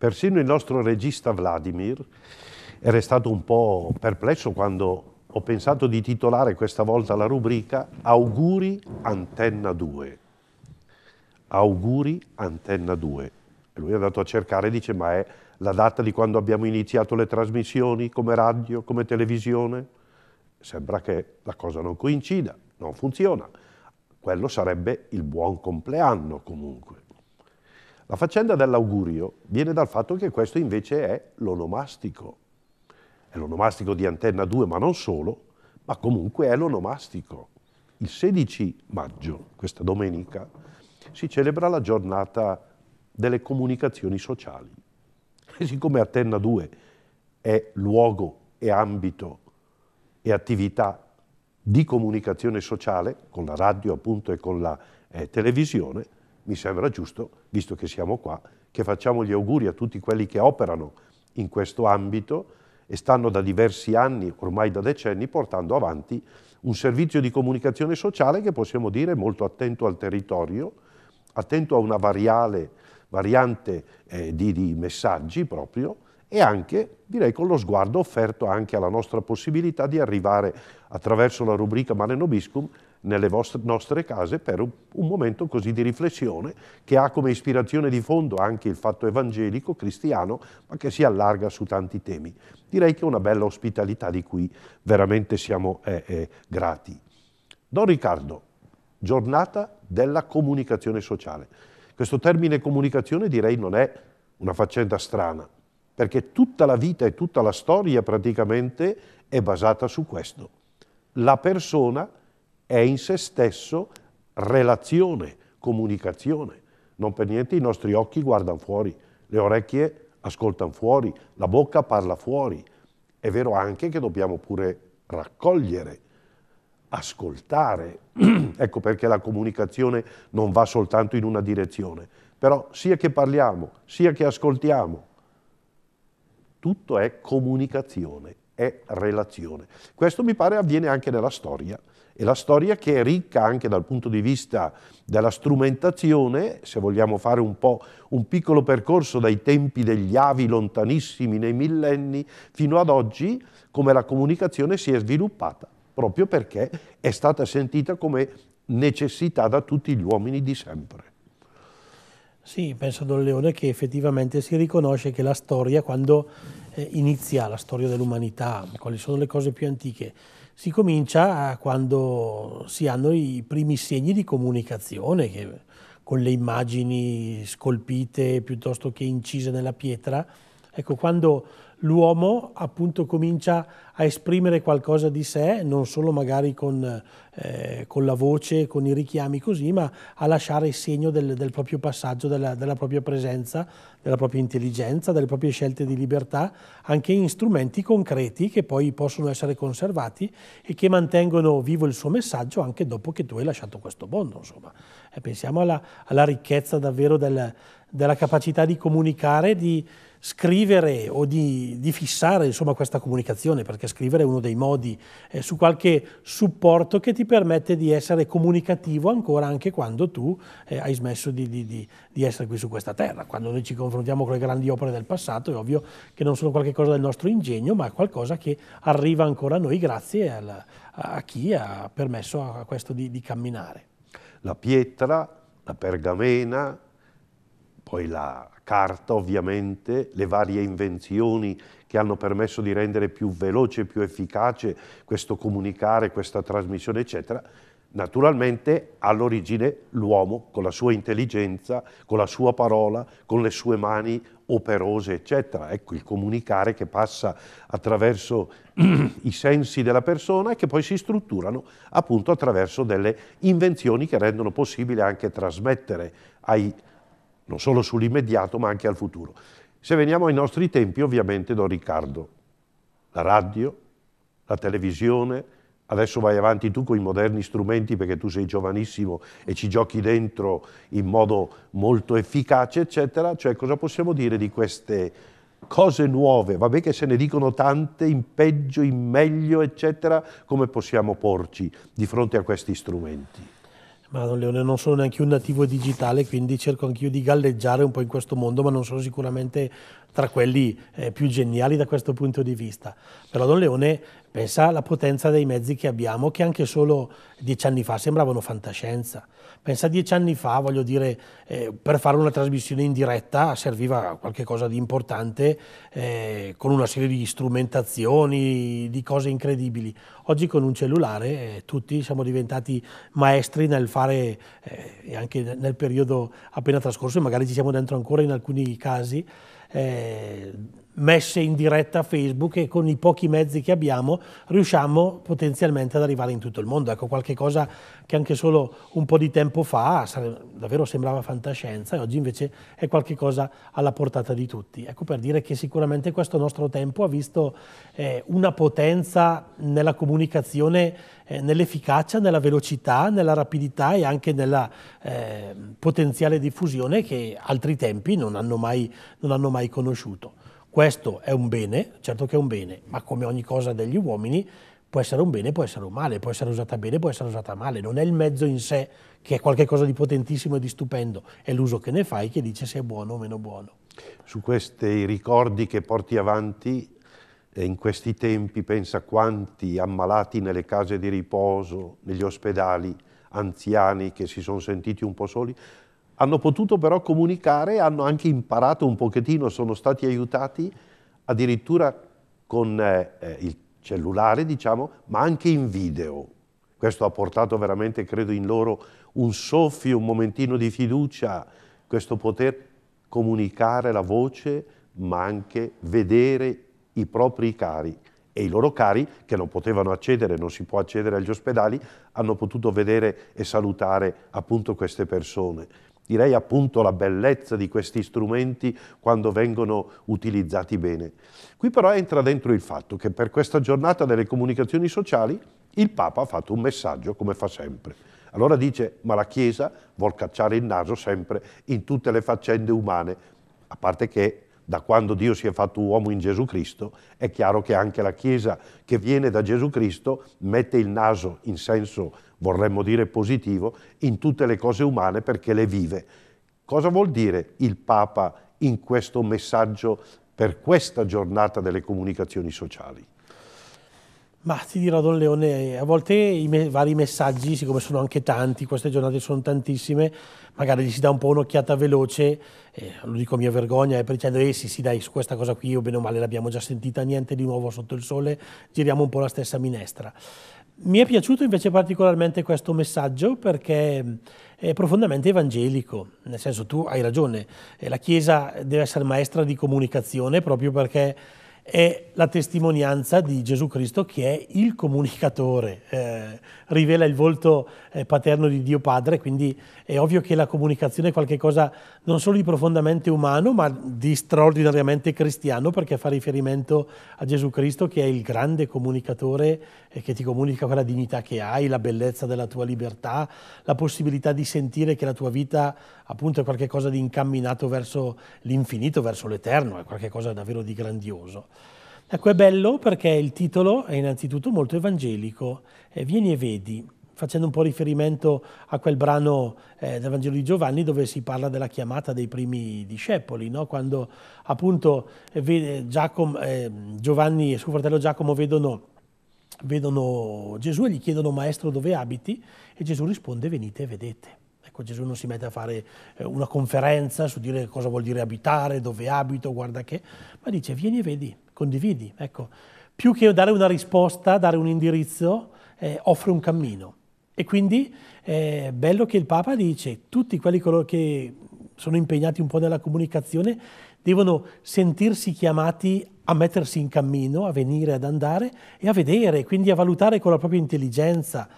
Persino il nostro regista Vladimir era stato un po' perplesso quando ho pensato di titolare questa volta la rubrica Auguri Antenna 2. Auguri Antenna 2. E lui è andato a cercare e dice ma è la data di quando abbiamo iniziato le trasmissioni come radio, come televisione? Sembra che la cosa non coincida, non funziona. Quello sarebbe il buon compleanno comunque. La faccenda dell'augurio viene dal fatto che questo invece è l'onomastico. È l'onomastico di Antenna 2, ma non solo, ma comunque è l'onomastico. Il 16 maggio, questa domenica, si celebra la giornata delle comunicazioni sociali. E siccome Antenna 2 è luogo e ambito e attività di comunicazione sociale, con la radio appunto e con la eh, televisione, mi sembra giusto, visto che siamo qua, che facciamo gli auguri a tutti quelli che operano in questo ambito e stanno da diversi anni, ormai da decenni, portando avanti un servizio di comunicazione sociale che possiamo dire molto attento al territorio, attento a una variale, variante eh, di, di messaggi proprio, e anche, direi, con lo sguardo offerto anche alla nostra possibilità di arrivare attraverso la rubrica Mare Nobiscum nelle vostre, nostre case per un, un, momento così di riflessione che ha come ispirazione di fondo anche il fatto evangelico, cristiano, ma che si allarga su tanti temi. Direi che è una bella ospitalità di cui veramente siamo eh, eh, grati. Don Riccardo, giornata della comunicazione sociale. Questo termine comunicazione direi non è una faccenda strana, perché tutta la vita e tutta la storia praticamente è basata su questo. La persona è in se stesso relazione, comunicazione. Non per niente i nostri occhi guardano fuori, le orecchie ascoltano fuori, la bocca parla fuori. È vero anche che dobbiamo pure raccogliere, ascoltare. ecco perché la comunicazione non va soltanto in una direzione. Però sia che parliamo, sia che ascoltiamo, tutto è comunicazione, è relazione. Questo mi pare avviene anche nella storia e la storia che è ricca anche dal punto di vista della strumentazione, se vogliamo fare un po' un piccolo percorso dai tempi degli avi lontanissimi nei millenni fino ad oggi, come la comunicazione si è sviluppata, proprio perché è stata sentita come necessità da tutti gli uomini di sempre. Sì, penso a Don Leone che effettivamente si riconosce che la storia, quando eh, inizia la storia dell'umanità, quali sono le cose più antiche, si comincia eh, quando si hanno i primi segni di comunicazione, che con le immagini scolpite piuttosto che incise nella pietra. Ecco, quando l'uomo appunto comincia a esprimere qualcosa di sé, non solo magari con, eh, con la voce, con i richiami così, ma a lasciare il segno del, del proprio passaggio, della, della, propria presenza, della propria intelligenza, delle proprie scelte di libertà, anche in strumenti concreti che poi possono essere conservati e che mantengono vivo il suo messaggio anche dopo che tu hai lasciato questo mondo. Insomma. Eh, pensiamo alla, alla, ricchezza davvero del, della capacità di comunicare, di, scrivere o di, di fissare insomma, questa comunicazione, perché scrivere è uno dei modi, eh, su qualche supporto che ti permette di essere comunicativo ancora anche quando tu eh, hai smesso di, di, di, essere qui su questa terra. Quando noi ci confrontiamo con le grandi opere del passato è ovvio che non sono qualcosa del nostro ingegno, ma è qualcosa che arriva ancora a noi grazie al, a chi ha permesso a questo di camminare. La pietra, la pergamena, poi la carta ovviamente, le varie invenzioni che hanno permesso di rendere più veloce, più efficace questo comunicare, questa trasmissione, eccetera. Naturalmente all'origine l'uomo con la sua intelligenza, con la sua parola, con le sue mani operose, eccetera. Ecco il comunicare che passa attraverso i sensi della persona e che poi si strutturano appunto attraverso delle invenzioni che rendono possibile anche trasmettere ai non solo sull'immediato ma anche al futuro. Se veniamo ai nostri tempi, ovviamente Don Riccardo, la radio, la televisione, adesso vai avanti tu con i moderni strumenti perché tu sei giovanissimo e ci giochi dentro in modo molto efficace, eccetera. Cioè cosa possiamo dire di queste cose nuove? Vabbè che se ne dicono tante, in peggio, in meglio, eccetera. Come possiamo porci di fronte a questi strumenti? Ma Don Leone, non sono neanche un nativo digitale, quindi cerco anch'io di galleggiare un po' in questo mondo, ma non sono sicuramente tra quelli eh, più geniali da questo punto di vista. Però Don Leone Pensa alla potenza dei mezzi che abbiamo, che anche solo dieci anni fa sembravano fantascienza. Pensa dieci anni fa, voglio dire, eh, per fare una trasmissione in diretta serviva qualcosa di importante, eh, con una serie di strumentazioni, di cose incredibili. Oggi con un cellulare eh, tutti siamo diventati maestri nel fare, eh, anche nel periodo appena trascorso, e magari ci siamo dentro ancora in alcuni casi, eh, messe in diretta a Facebook e con i pochi mezzi che abbiamo riusciamo potenzialmente ad arrivare in tutto il mondo. Ecco, qualche cosa che anche solo un po' di tempo fa davvero sembrava fantascienza e oggi invece è qualcosa alla portata di tutti. Ecco per dire che sicuramente questo nostro tempo ha visto eh, una potenza nella comunicazione, eh, nell'efficacia, nella velocità, nella rapidità e anche nella eh, potenziale diffusione che altri tempi non hanno mai, non hanno mai conosciuto. Questo è un bene, certo che è un bene, ma come ogni cosa degli uomini può essere un bene, può essere un male, può essere usata bene, può essere usata male, non è il mezzo in sé che è qualcosa di potentissimo e di stupendo, è l'uso che ne fai che dice se è buono o meno buono. Su questi ricordi che porti avanti eh, in questi tempi, pensa quanti ammalati nelle case di riposo, negli ospedali, anziani che si sono sentiti un po' soli, hanno potuto però comunicare, hanno anche imparato un pochettino, sono stati aiutati addirittura con eh, eh, il cellulare, diciamo, ma anche in video. Questo ha portato veramente, credo, in loro un soffio, un momentino di fiducia, questo poter comunicare la voce, ma anche vedere i propri cari. E i loro cari, che non potevano accedere, non si può accedere agli ospedali, hanno potuto vedere e salutare appunto queste persone direi appunto la bellezza di questi strumenti quando vengono utilizzati bene. Qui però entra dentro il fatto che per questa giornata delle comunicazioni sociali il Papa ha fatto un messaggio come fa sempre. Allora dice, ma la Chiesa vuol cacciare il naso sempre in tutte le faccende umane, a parte che da quando Dio si è fatto uomo in Gesù Cristo, è chiaro che anche la Chiesa che viene da Gesù Cristo mette il naso in senso vorremmo dire positivo, in tutte le cose umane perché le vive. Cosa vuol dire il Papa in questo messaggio per questa giornata delle comunicazioni sociali? Ma ti dirò, Don Leone, a volte i me vari messaggi, siccome sono anche tanti, queste giornate sono tantissime, magari gli si dà un po' un'occhiata veloce, eh, lo dico a mia vergogna, eh, per dicendo, eh sì sì dai, su questa cosa qui, io bene o male l'abbiamo già sentita, niente di nuovo sotto il sole, giriamo un po' la stessa minestra. Mi è piaciuto invece particolarmente questo messaggio perché eh, è profondamente evangelico, nel senso tu hai ragione, eh, la Chiesa deve essere maestra di comunicazione proprio perché è la testimonianza di Gesù Cristo che è il comunicatore, eh, rivela il volto eh, paterno di Dio Padre, quindi è ovvio che la comunicazione è qualcosa non solo di profondamente umano, ma di straordinariamente cristiano, perché fa riferimento a Gesù Cristo che è il grande comunicatore eh, che ti comunica quella dignità che hai, la bellezza della tua libertà, la possibilità di sentire che la tua vita appunto è qualcosa di incamminato verso l'infinito, verso l'eterno, è qualcosa davvero di grandioso. Ecco, è bello perché il titolo è innanzitutto molto evangelico, eh, Vieni e vedi, facendo un po' riferimento a quel brano eh, del Vangelo di Giovanni dove si parla della chiamata dei primi discepoli, no? quando appunto eh, eh Giacomo, eh, Giovanni e suo fratello Giacomo vedono vedono Gesù e gli chiedono maestro dove abiti e Gesù risponde venite e vedete. Ecco, Gesù non si mette a fare eh, una conferenza su dire cosa vuol dire abitare, dove abito, guarda che, ma dice vieni e vedi, condividi. Ecco, più che dare una risposta, dare un indirizzo, eh, offre un cammino. E quindi è eh, bello che il Papa dice, tutti quelli che sono impegnati un po' nella comunicazione devono sentirsi chiamati a mettersi in cammino, a venire, ad andare e a vedere, quindi a valutare con la propria intelligenza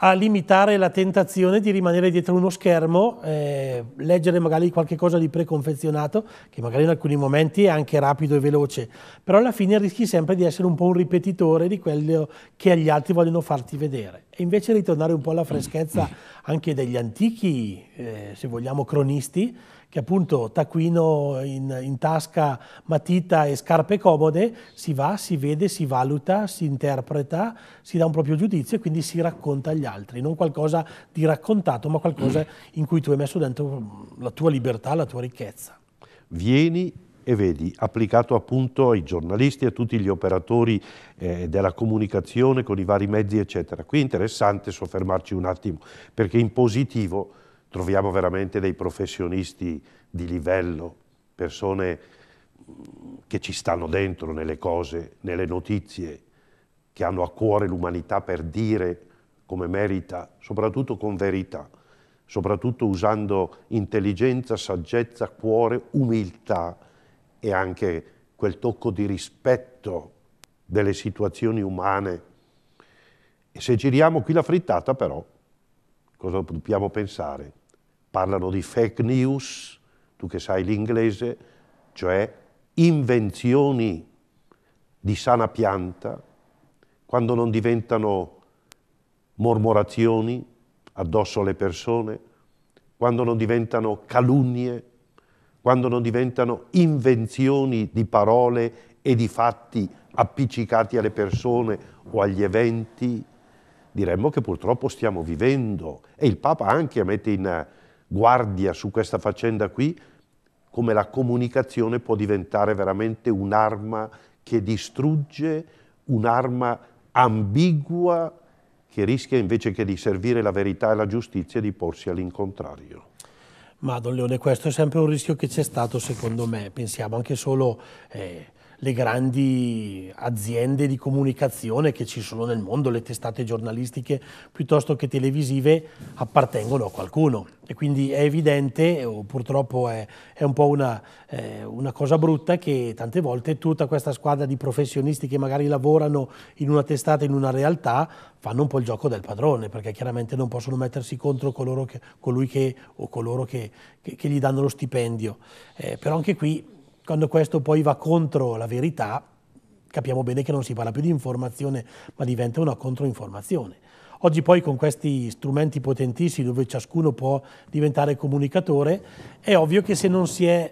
a limitare la tentazione di rimanere dietro uno schermo, eh, leggere magari qualcosa di preconfezionato, che magari in alcuni momenti è anche rapido e veloce, però alla fine rischi sempre di essere un po' un ripetitore di quello che agli altri vogliono farti vedere. E invece ritornare un po' alla freschezza anche degli antichi, eh, se vogliamo, cronisti, che appunto taccuino in, in tasca, matita e scarpe comode, si va, si vede, si valuta, si interpreta, si dà un proprio giudizio e quindi si racconta agli altri, non qualcosa di raccontato, ma qualcosa in cui tu hai messo dentro mm, la tua libertà, la tua ricchezza. Vieni e vedi, applicato appunto ai giornalisti a tutti gli operatori eh, della comunicazione con i vari mezzi eccetera. Qui è interessante soffermarci un attimo perché in positivo troviamo veramente dei professionisti di livello, persone mm, che ci stanno dentro nelle cose, nelle notizie, che hanno a cuore l'umanità per dire come merita, soprattutto con verità, soprattutto usando intelligenza, saggezza, cuore, umiltà e anche quel tocco di rispetto delle situazioni umane. E se giriamo qui la frittata però, cosa dobbiamo pensare? parlano di fake news, tu che sai l'inglese, cioè invenzioni di sana pianta, quando non diventano mormorazioni addosso alle persone, quando non diventano calunnie, quando non diventano invenzioni di parole e di fatti appiccicati alle persone o agli eventi, diremmo che purtroppo stiamo vivendo e il Papa anche mette in, guardia su questa faccenda qui, come la comunicazione può diventare veramente un'arma che distrugge, un'arma ambigua che rischia invece che di servire la verità e la giustizia di porsi all'incontrario. Ma Don Leone, questo è sempre un rischio che c'è stato secondo me, pensiamo anche solo... Eh le grandi aziende di comunicazione che ci sono nel mondo, le testate giornalistiche piuttosto che televisive, appartengono a qualcuno. E quindi è evidente, o purtroppo è, è un po' una, eh, una cosa brutta, che tante volte tutta questa squadra di professionisti che magari lavorano in una testata, in una realtà, fanno un po' il gioco del padrone, perché chiaramente non possono mettersi contro coloro che, colui che, o coloro che, che, che gli danno lo stipendio. Eh, però anche qui quando questo poi va contro la verità, capiamo bene che non si parla più di informazione, ma diventa una controinformazione. Oggi poi con questi strumenti potentissimi dove ciascuno può diventare comunicatore, è ovvio che se non si è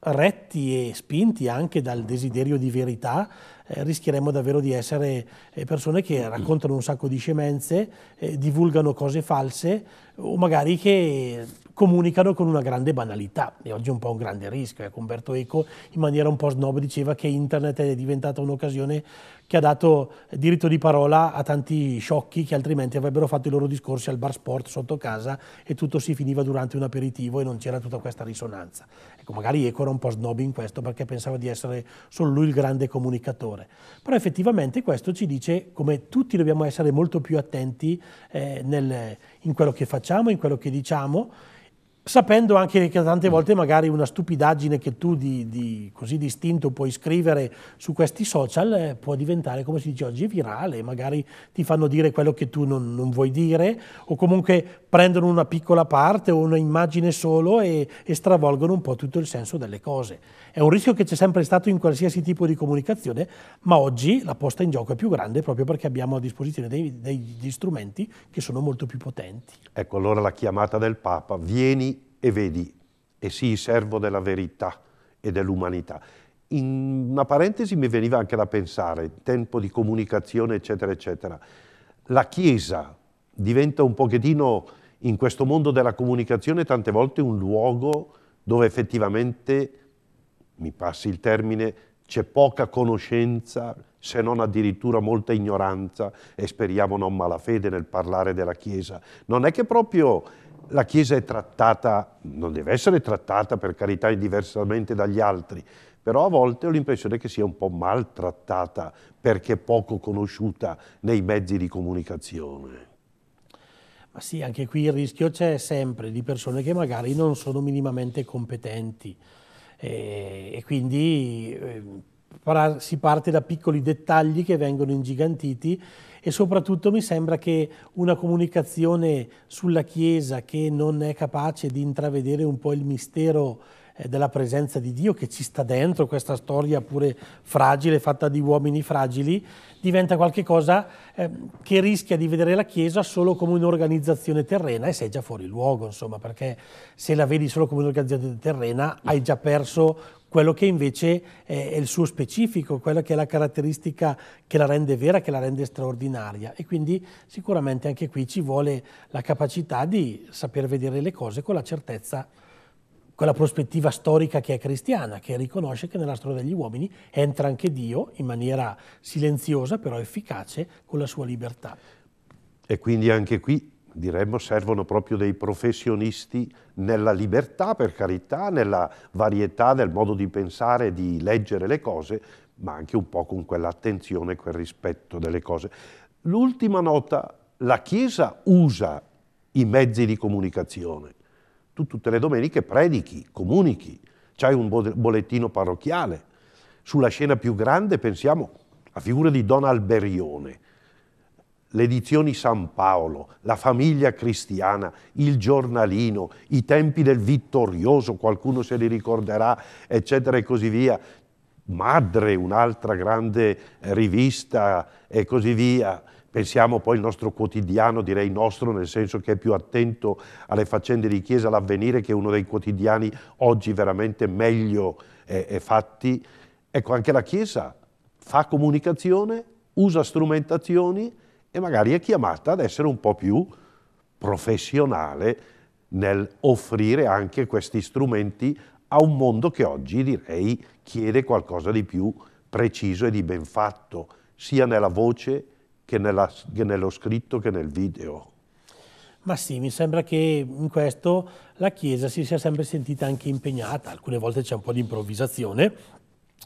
retti e spinti anche dal desiderio di verità, eh, rischieremmo davvero di essere eh, persone che raccontano un sacco di scemenze, eh, divulgano cose false o magari che comunicano con una grande banalità e oggi è un po' un grande rischio. Ecco, Umberto Eco in maniera un po' snob diceva che internet è diventata un'occasione che ha dato diritto di parola a tanti sciocchi che altrimenti avrebbero fatto i loro discorsi al bar sport sotto casa e tutto si finiva durante un aperitivo e non c'era tutta questa risonanza. Ecco, magari Eco era un po' snob in questo perché pensava di essere solo lui il grande comunicatore. Però effettivamente questo ci dice come tutti dobbiamo essere molto più attenti eh, nel, in quello che facciamo, in quello che diciamo sapendo anche che tante mm. volte magari una stupidaggine che tu di, di così distinto puoi scrivere su questi social eh, può diventare, come si dice oggi, virale, magari ti fanno dire quello che tu non, non vuoi dire o comunque prendono una piccola parte o un'immagine solo e, e stravolgono un po' tutto il senso delle cose. È un rischio che c'è sempre stato in qualsiasi tipo di comunicazione, ma oggi la posta in gioco è più grande proprio perché abbiamo a disposizione dei, degli strumenti che sono molto più potenti. Ecco allora la chiamata del Papa, vieni e vedi, e sii servo della verità e dell'umanità. In una parentesi mi veniva anche da pensare, tempo di comunicazione, eccetera, eccetera. La Chiesa diventa un pochettino, in questo mondo della comunicazione, tante volte un luogo dove effettivamente, mi passi il termine, c'è poca conoscenza, se non addirittura molta ignoranza, e speriamo non malafede nel parlare della Chiesa. Non è che proprio la Chiesa è trattata, non deve essere trattata per carità diversamente dagli altri, però a volte ho l'impressione che sia un po' maltrattata perché poco conosciuta nei mezzi di comunicazione. Ma sì, anche qui il rischio c'è sempre di persone che magari non sono minimamente competenti e, eh, e quindi ehm, si parte da piccoli dettagli che vengono ingigantiti e soprattutto mi sembra che una comunicazione sulla Chiesa che non è capace di intravedere un po' il mistero eh, della presenza di Dio che ci sta dentro questa storia pure fragile, fatta di uomini fragili, diventa qualcosa eh, che rischia di vedere la Chiesa solo come un'organizzazione terrena e sei già fuori luogo, insomma, perché se la vedi solo come un'organizzazione terrena hai già perso quello che invece è il suo specifico, quella che è la caratteristica che la rende vera, che la rende straordinaria e quindi sicuramente anche qui ci vuole la capacità di saper vedere le cose con la certezza quella prospettiva storica che è cristiana, che riconosce che nella storia degli uomini entra anche Dio in maniera silenziosa però efficace con la sua libertà. E quindi anche qui diremmo servono proprio dei professionisti nella libertà, per carità, nella varietà del modo di pensare, di leggere le cose, ma anche un po' con quell'attenzione e quel rispetto delle cose. L'ultima nota, la Chiesa usa i mezzi di comunicazione. Tu tutte le domeniche predichi, comunichi, c'hai un bollettino parrocchiale. Sulla scena più grande pensiamo a figura di Don Alberione, le edizioni San Paolo, la famiglia cristiana, il giornalino, i tempi del vittorioso, qualcuno se li ricorderà, eccetera e così via, Madre, un'altra grande rivista e così via. Pensiamo poi al nostro quotidiano, direi nostro, nel senso che è più attento alle faccende di Chiesa, all'avvenire, che è uno dei quotidiani oggi veramente meglio eh, fatti. Ecco, anche la Chiesa fa comunicazione, usa strumentazioni, e magari è chiamata ad essere un po' più professionale nel offrire anche questi strumenti a un mondo che oggi direi chiede qualcosa di più preciso e di ben fatto, sia nella voce che, nella, che nello scritto che nel video. Ma sì, mi sembra che in questo la Chiesa si sia sempre sentita anche impegnata, alcune volte c'è un po' di improvvisazione,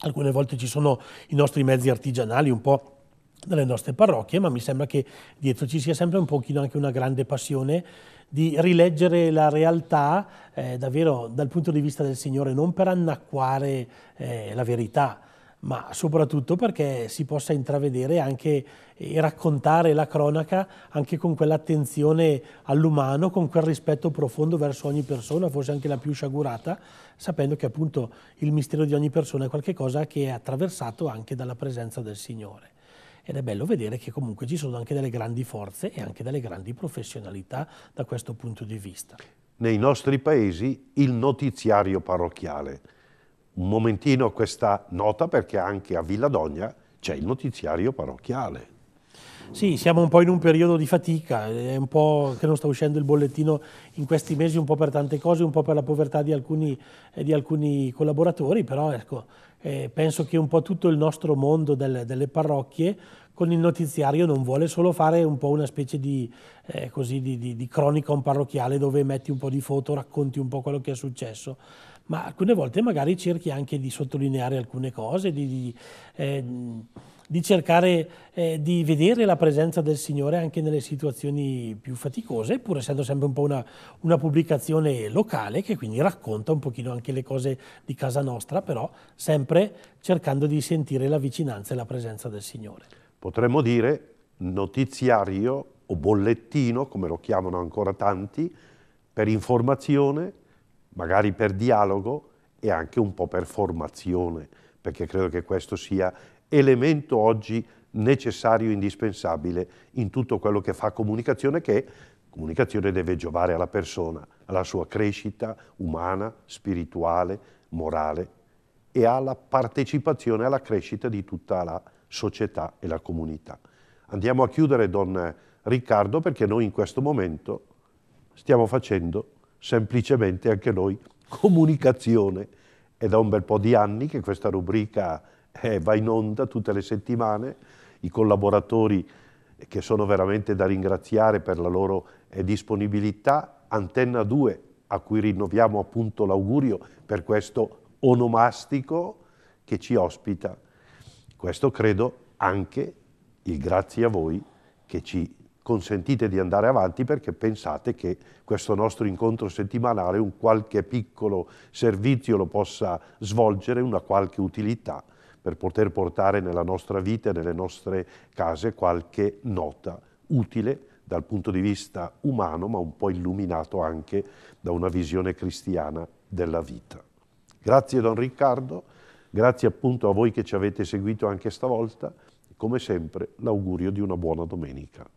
alcune volte ci sono i nostri mezzi artigianali un po' nelle nostre parrocchie, ma mi sembra che dietro ci sia sempre un pochino anche una grande passione di rileggere la realtà eh, davvero dal punto di vista del Signore, non per annacquare eh, la verità, ma soprattutto perché si possa intravedere anche e raccontare la cronaca anche con quell'attenzione all'umano, con quel rispetto profondo verso ogni persona, forse anche la più sciagurata, sapendo che appunto il mistero di ogni persona è qualcosa che è attraversato anche dalla presenza del Signore ed è bello vedere che comunque ci sono anche delle grandi forze e anche delle grandi professionalità da questo punto di vista. Nei nostri paesi il notiziario parrocchiale. Un momentino questa nota perché anche a Villadogna c'è il notiziario parrocchiale. Sì, siamo un po' in un periodo di fatica, è un po' che non sta uscendo il bollettino in questi mesi un po' per tante cose, un po' per la povertà di alcuni, eh, di alcuni collaboratori, però ecco, eh, penso che un po' tutto il nostro mondo del, delle parrocchie con il notiziario non vuole solo fare un po' una specie di, eh, così, di, di, di cronica un parrocchiale dove metti un po' di foto, racconti un po' quello che è successo, ma alcune volte magari cerchi anche di sottolineare alcune cose, di, eh, di cercare eh, di vedere la presenza del Signore anche nelle situazioni più faticose, pur essendo sempre un po' una, una, pubblicazione locale che quindi racconta un pochino anche le cose di casa nostra, però sempre cercando di sentire la vicinanza e la presenza del Signore. Potremmo dire notiziario o bollettino, come lo chiamano ancora tanti, per informazione, magari per dialogo e anche un po' per formazione, perché credo che questo sia elemento oggi necessario, indispensabile in tutto quello che fa comunicazione, che comunicazione deve giovare alla persona, alla sua crescita umana, spirituale, morale e alla partecipazione alla crescita di tutta la società e la comunità. Andiamo a chiudere, don Riccardo, perché noi in questo momento stiamo facendo semplicemente anche noi comunicazione. È da un bel po' di anni che questa rubrica eh, va in onda tutte le settimane, i collaboratori che sono veramente da ringraziare per la loro eh, disponibilità, Antenna 2 a cui rinnoviamo appunto l'augurio per questo onomastico che ci ospita. Questo credo anche il grazie a voi che ci consentite di andare avanti perché pensate che questo nostro incontro settimanale un qualche piccolo servizio lo possa svolgere, una qualche utilità per poter portare nella nostra vita e nelle nostre case qualche nota utile dal punto di vista umano, ma un po' illuminato anche da una visione cristiana della vita. Grazie Don Riccardo, grazie appunto a voi che ci avete seguito anche stavolta, come sempre l'augurio di una buona domenica.